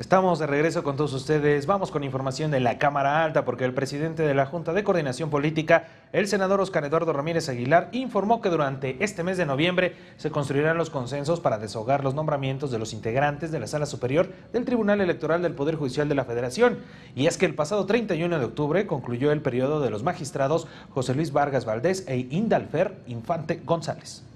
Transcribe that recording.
Estamos de regreso con todos ustedes. Vamos con información de la Cámara Alta porque el presidente de la Junta de Coordinación Política, el senador Oscar Eduardo Ramírez Aguilar, informó que durante este mes de noviembre se construirán los consensos para desahogar los nombramientos de los integrantes de la Sala Superior del Tribunal Electoral del Poder Judicial de la Federación. Y es que el pasado 31 de octubre concluyó el periodo de los magistrados José Luis Vargas Valdés e Indalfer Infante González.